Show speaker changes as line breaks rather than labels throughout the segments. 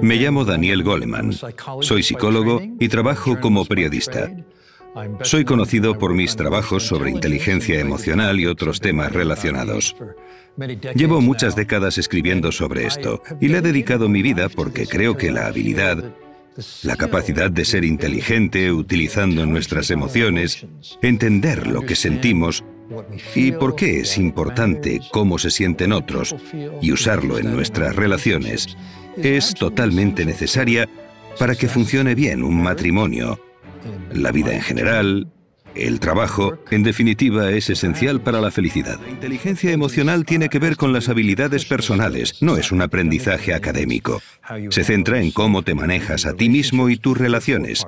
Me llamo Daniel Goleman, soy psicólogo y trabajo como periodista. Soy conocido por mis trabajos sobre inteligencia emocional y otros temas relacionados. Llevo muchas décadas escribiendo sobre esto y le he dedicado mi vida porque creo que la habilidad, la capacidad de ser inteligente utilizando nuestras emociones, entender lo que sentimos y por qué es importante cómo se sienten otros y usarlo en nuestras relaciones, es totalmente necesaria para que funcione bien un matrimonio, la vida en general, el trabajo, en definitiva, es esencial para la felicidad. La inteligencia emocional tiene que ver con las habilidades personales, no es un aprendizaje académico. Se centra en cómo te manejas a ti mismo y tus relaciones.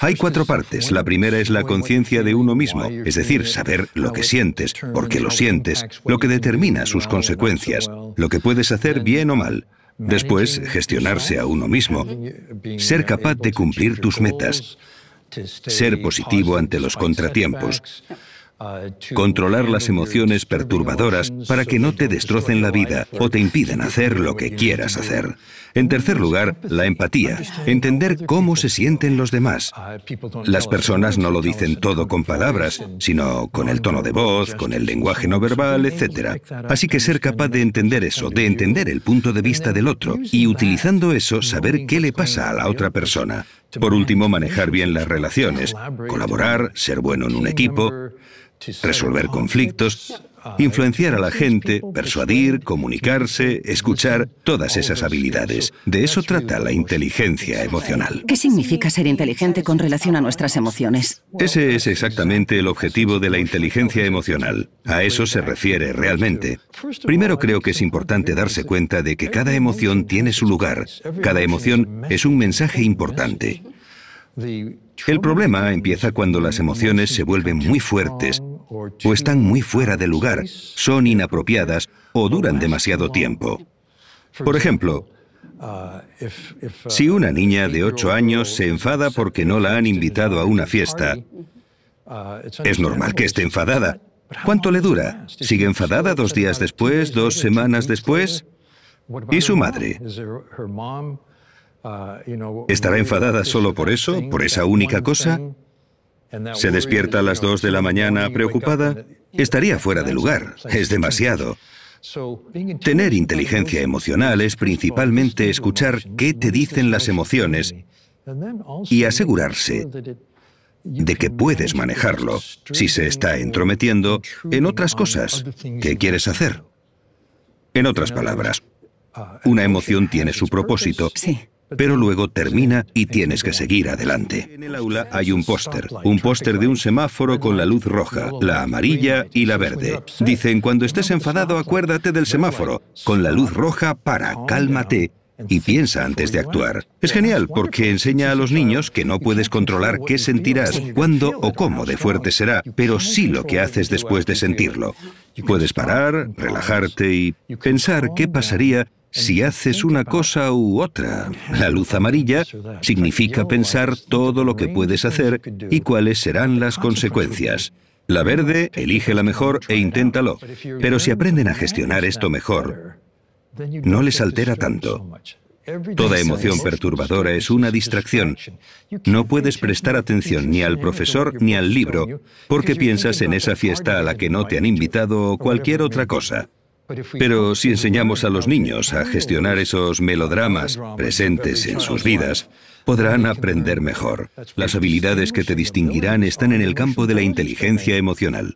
Hay cuatro partes. La primera es la conciencia de uno mismo, es decir, saber lo que sientes, por qué lo sientes, lo que determina sus consecuencias, lo que puedes hacer bien o mal. Después, gestionarse a uno mismo, ser capaz de cumplir tus metas, ser positivo ante los contratiempos, Controlar las emociones perturbadoras para que no te destrocen la vida o te impidan hacer lo que quieras hacer. En tercer lugar, la empatía. Entender cómo se sienten los demás. Las personas no lo dicen todo con palabras, sino con el tono de voz, con el lenguaje no verbal, etc. Así que ser capaz de entender eso, de entender el punto de vista del otro y utilizando eso saber qué le pasa a la otra persona. Por último, manejar bien las relaciones, colaborar, ser bueno en un equipo resolver conflictos, influenciar a la gente, persuadir, comunicarse, escuchar, todas esas habilidades. De eso trata la inteligencia emocional.
¿Qué significa ser inteligente con relación a nuestras emociones?
Ese es exactamente el objetivo de la inteligencia emocional. A eso se refiere realmente. Primero creo que es importante darse cuenta de que cada emoción tiene su lugar. Cada emoción es un mensaje importante. El problema empieza cuando las emociones se vuelven muy fuertes o están muy fuera de lugar, son inapropiadas o duran demasiado tiempo. Por ejemplo, si una niña de 8 años se enfada porque no la han invitado a una fiesta, es normal que esté enfadada. ¿Cuánto le dura? ¿Sigue enfadada dos días después, dos semanas después? ¿Y su madre? ¿Estará enfadada solo por eso, por esa única cosa? Se despierta a las 2 de la mañana preocupada, estaría fuera de lugar, es demasiado. Tener inteligencia emocional es principalmente escuchar qué te dicen las emociones
y asegurarse
de que puedes manejarlo si se está entrometiendo en otras cosas que quieres hacer. En otras palabras, uh, una emoción tiene su propósito. Sí pero luego termina y tienes que seguir adelante. En el aula hay un póster, un póster de un semáforo con la luz roja, la amarilla y la verde. Dicen, cuando estés enfadado acuérdate del semáforo, con la luz roja para, cálmate y piensa antes de actuar. Es genial porque enseña a los niños que no puedes controlar qué sentirás, cuándo o cómo de fuerte será, pero sí lo que haces después de sentirlo. Puedes parar, relajarte y pensar qué pasaría si haces una cosa u otra, la luz amarilla significa pensar todo lo que puedes hacer y cuáles serán las consecuencias. La verde, elige la mejor e inténtalo. Pero si aprenden a gestionar esto mejor, no les altera tanto. Toda emoción perturbadora es una distracción. No puedes prestar atención ni al profesor ni al libro porque piensas en esa fiesta a la que no te han invitado o cualquier otra cosa. Pero si enseñamos a los niños a gestionar esos melodramas presentes en sus vidas, podrán aprender mejor. Las habilidades que te distinguirán están en el campo de la inteligencia emocional.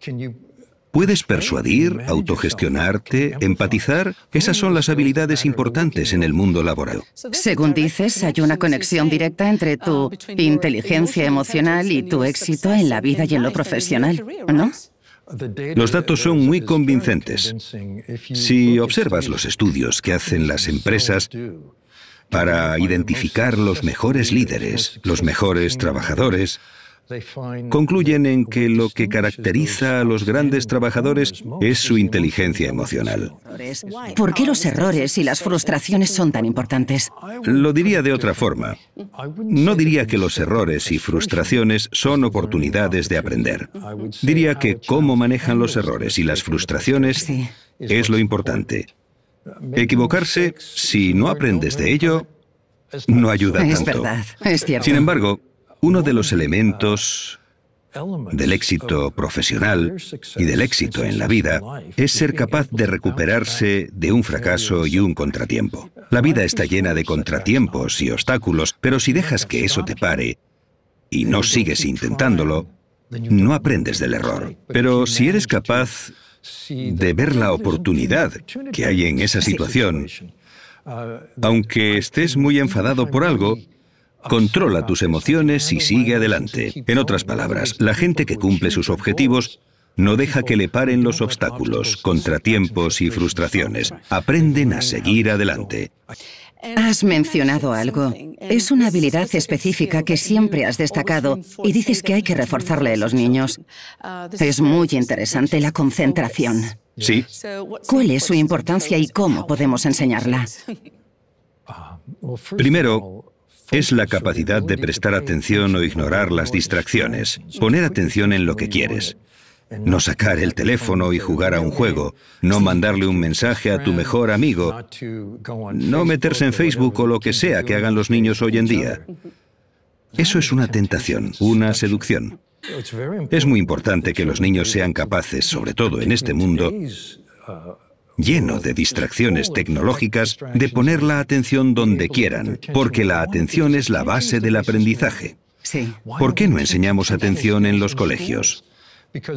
Puedes persuadir, autogestionarte, empatizar. Esas son las habilidades importantes en el mundo laboral.
Según dices, hay una conexión directa entre tu ah, inteligencia emocional y tu éxito en la vida y en lo profesional, ¿no?
Los datos son muy convincentes. Si observas los estudios que hacen las empresas para identificar los mejores líderes, los mejores trabajadores, concluyen en que lo que caracteriza a los grandes trabajadores es su inteligencia emocional.
¿Por qué los errores y las frustraciones son tan importantes?
Lo diría de otra forma. No diría que los errores y frustraciones son oportunidades de aprender. Diría que cómo manejan los errores y las frustraciones es lo importante. Equivocarse, si no aprendes de ello, no ayuda tanto. Es verdad, es cierto. Sin embargo, uno de los elementos del éxito profesional y del éxito en la vida es ser capaz de recuperarse de un fracaso y un contratiempo. La vida está llena de contratiempos y obstáculos, pero si dejas que eso te pare y no sigues intentándolo, no aprendes del error. Pero si eres capaz de ver la oportunidad que hay en esa situación, aunque estés muy enfadado por algo, Controla tus emociones y sigue adelante. En otras palabras, la gente que cumple sus objetivos no deja que le paren los obstáculos, contratiempos y frustraciones. Aprenden a seguir adelante.
Has mencionado algo. Es una habilidad específica que siempre has destacado y dices que hay que reforzarla en los niños. Es muy interesante la concentración. Sí. ¿Cuál es su importancia y cómo podemos enseñarla?
Primero, es la capacidad de prestar atención o ignorar las distracciones, poner atención en lo que quieres. No sacar el teléfono y jugar a un juego, no mandarle un mensaje a tu mejor amigo, no meterse en Facebook o lo que sea que hagan los niños hoy en día. Eso es una tentación, una seducción. Es muy importante que los niños sean capaces, sobre todo en este mundo, lleno de distracciones tecnológicas, de poner la atención donde quieran, porque la atención es la base del aprendizaje. ¿Por qué no enseñamos atención en los colegios?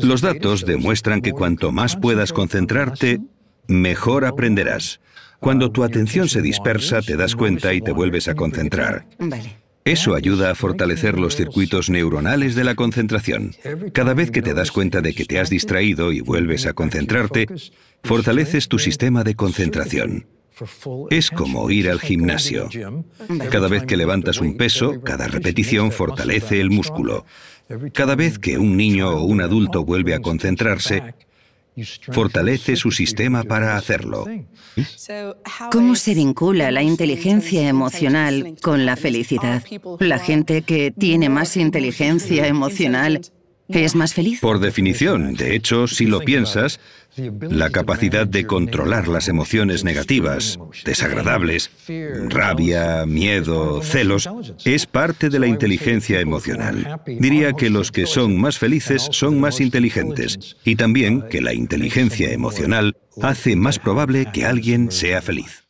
Los datos demuestran que cuanto más puedas concentrarte, mejor aprenderás. Cuando tu atención se dispersa, te das cuenta y te vuelves a concentrar. Eso ayuda a fortalecer los circuitos neuronales de la concentración. Cada vez que te das cuenta de que te has distraído y vuelves a concentrarte, fortaleces tu sistema de concentración. Es como ir al gimnasio. Cada vez que levantas un peso, cada repetición fortalece el músculo. Cada vez que un niño o un adulto vuelve a concentrarse, fortalece su sistema para hacerlo.
¿Cómo se vincula la inteligencia emocional con la felicidad? La gente que tiene más inteligencia emocional ¿Es más feliz?
Por definición, de hecho, si lo piensas, la capacidad de controlar las emociones negativas, desagradables, rabia, miedo, celos, es parte de la inteligencia emocional. Diría que los que son más felices son más inteligentes y también que la inteligencia emocional hace más probable que alguien sea feliz.